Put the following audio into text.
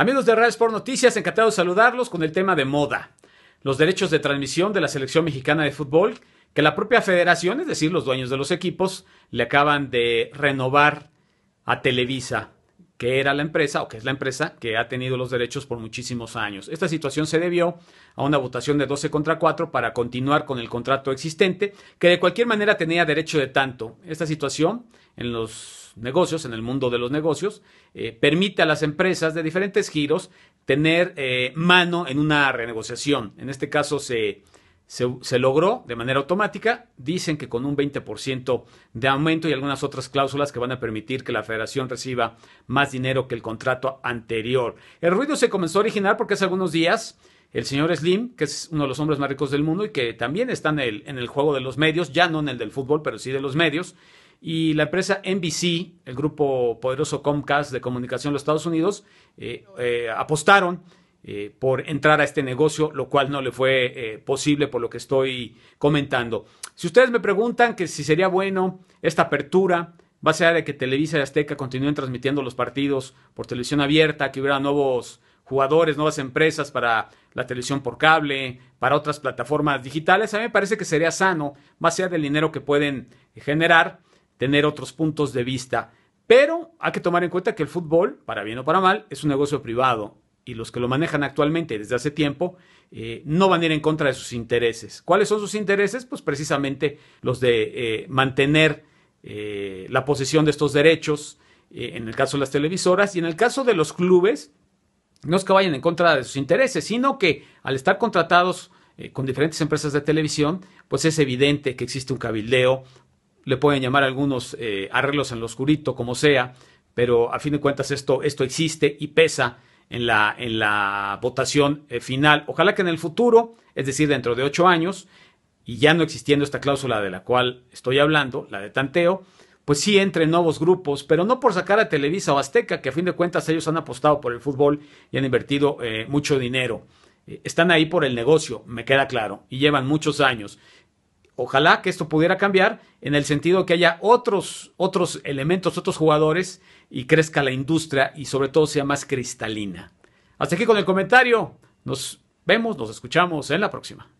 Amigos de Real Sport Noticias, encantado de saludarlos con el tema de moda. Los derechos de transmisión de la selección mexicana de fútbol que la propia federación, es decir, los dueños de los equipos, le acaban de renovar a Televisa que era la empresa o que es la empresa que ha tenido los derechos por muchísimos años. Esta situación se debió a una votación de 12 contra 4 para continuar con el contrato existente, que de cualquier manera tenía derecho de tanto. Esta situación en los negocios, en el mundo de los negocios, eh, permite a las empresas de diferentes giros tener eh, mano en una renegociación. En este caso se se, logró de manera automática. Dicen que con un 20% de aumento y algunas otras cláusulas que van a permitir que la federación reciba más dinero que el contrato anterior. El ruido se comenzó a originar porque hace algunos días el señor Slim, que es uno de los hombres más ricos del mundo y que también está en el, juego de los medios, ya no en el del fútbol, pero sí de los medios, y la empresa NBC, el grupo poderoso Comcast de comunicación de los Estados Unidos, eh, eh, apostaron eh, por entrar a este negocio, lo cual no le fue eh, posible por lo que estoy comentando. Si ustedes me preguntan que si sería bueno esta apertura, va a ser de que Televisa y Azteca continúen transmitiendo los partidos por televisión abierta, que hubiera nuevos jugadores, nuevas empresas para la televisión por cable, para otras plataformas digitales. A mí me parece que sería sano, más allá del dinero que pueden generar, tener otros puntos de vista. Pero hay que tomar en cuenta que el fútbol, para bien o para mal, es un negocio privado y los que lo manejan actualmente desde hace tiempo eh, no van a ir en contra de sus intereses. ¿Cuáles son sus intereses? Pues precisamente los de eh, mantener eh, la posesión de estos derechos, en el caso de las televisoras y en el caso de los clubes, no es que vayan en contra de sus intereses, sino que al estar contratados con diferentes empresas de televisión, pues es evidente que existe un cabildeo, le pueden llamar algunos arreglos en lo oscurito, como sea, pero a fin de cuentas esto, esto existe y pesa en la, en la votación eh, final. Ojalá que en el futuro, es decir, dentro de ocho años, y ya no existiendo esta cláusula de la cual estoy hablando, la de tanteo, pues sí entren nuevos grupos, pero no por sacar a Televisa o Azteca, que a fin de cuentas ellos han apostado por el fútbol y han invertido eh, mucho dinero. Eh, están ahí por el negocio, me queda claro, y llevan muchos años. Ojalá que esto pudiera cambiar en el sentido que haya otros, otros elementos, otros jugadores y crezca la industria y sobre todo sea más cristalina. Hasta aquí con el comentario. Nos vemos, nos escuchamos en la próxima.